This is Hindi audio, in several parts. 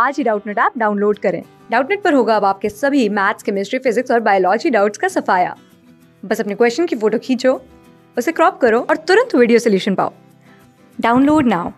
आज ही डाउटनेट ऐप डाउनलोड करें डाउटनेट पर होगा अब आपके सभी मैथ्स केमिस्ट्री फिजिक्स और बायोलॉजी डाउट्स का सफाया बस अपने क्वेश्चन की फोटो खींचो उसे क्रॉप करो और तुरंत वीडियो सोल्यूशन पाओ डाउनलोड नाउ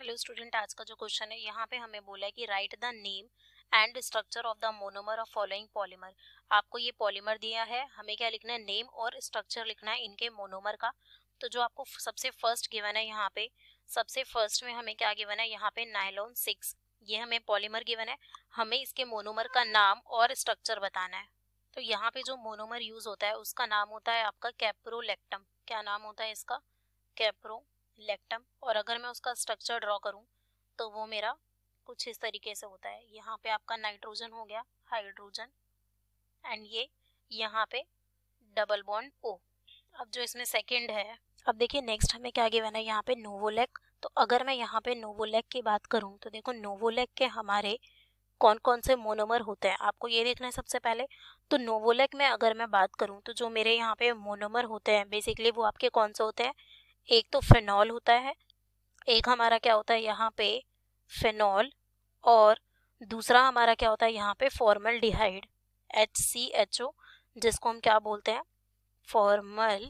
हेलो स्टूडेंट आज का जो क्वेश्चन है यहाँ पे हमें बोला है कि write the name and structure of the monomer of following polymer आपको ये पॉलीमर दिया है हमें क्या लिखना है नेम और स्ट्रक्चर लिखना है इनके मोनोमर का तो जो आपको सबसे फर्स्ट गिवन है यहाँ पे सबसे फर्स्ट में हमें क्या गिवन है यहाँ पे नाइलोन सिक्स ये हमें पॉलीमर गिवन है हमें इसके मोनोमर का नाम और स्ट्रक्चर बताना है तो यहाँ पे जो मोनोमर यूज होता है उसका नाम होता है आपका कैप्रोलेक्टम क्या नाम होता है इसका कैप्रोलेक्टम और अगर मैं उसका स्ट्रक्चर ड्रॉ करूँ तो वो मेरा कुछ इस तरीके से होता है यहाँ पे आपका नाइट्रोजन हो गया हाइड्रोजन एंड ये यहाँ पे डबल बॉन्ड ओ अब जो इसमें सेकेंड है अब देखिए नेक्स्ट हमें क्या गिवन है यहाँ पे नोवोलेक तो अगर मैं यहाँ पे नोवोलैक की बात करूँ तो देखो नोवोलैक के हमारे कौन कौन से मोनोमर होते हैं आपको ये देखना है सबसे पहले तो नोवोलैक में अगर मैं बात करूँ तो जो मेरे यहाँ पे मोनोमर होते हैं बेसिकली वो आपके कौन से होते हैं एक तो फेनॉल होता है एक हमारा क्या होता है यहाँ पे फेनॉल और दूसरा हमारा क्या होता है यहाँ पे formaldehyde H C H O जिसको हम क्या बोलते हैं फॉर्मल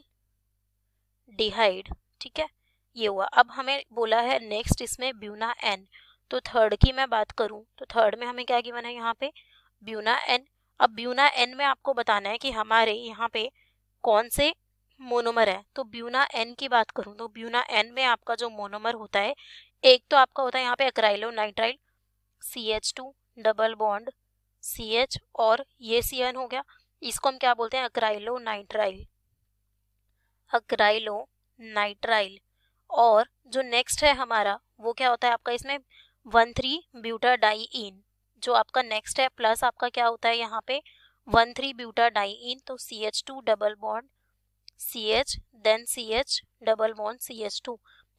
डिहाइड ठीक है ये हुआ अब हमें बोला है नेक्स्ट इसमें ब्यूना एन तो थर्ड की मैं बात करूँ तो थर्ड में हमें क्या गिवन है यहाँ पे ब्यूना एन अब ब्यूना एन में आपको बताना है कि हमारे यहाँ पे कौन से मोनोमर है तो ब्यूना एन की बात करूँ तो ब्यूना एन में आपका जो मोनोमर होता है एक तो आपका होता है यहाँ पे acrylonitrile C H two double bond C H और ये सी एन हो गया इसको हम क्या बोलते हैं अक्राइलो नाइट्राइल अक्राइलो नाइट्राइल और जो नेक्स्ट है हमारा वो क्या होता है आपका इसमें one three butadiene जो आपका नेक्स्ट है प्लस आपका क्या होता है यहाँ पे one three butadiene तो C H two double bond C H then C H double bond C H two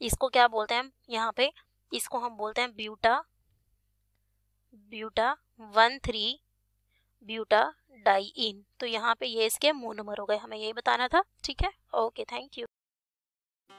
इसको क्या बोलते हैं हम यहाँ पे इसको हम बोलते हैं buta butadiene one three butadiene तो यहाँ पे ये इसके मोनोमर हो गए हमें यही बताना था ठीक है ओके थैंक यू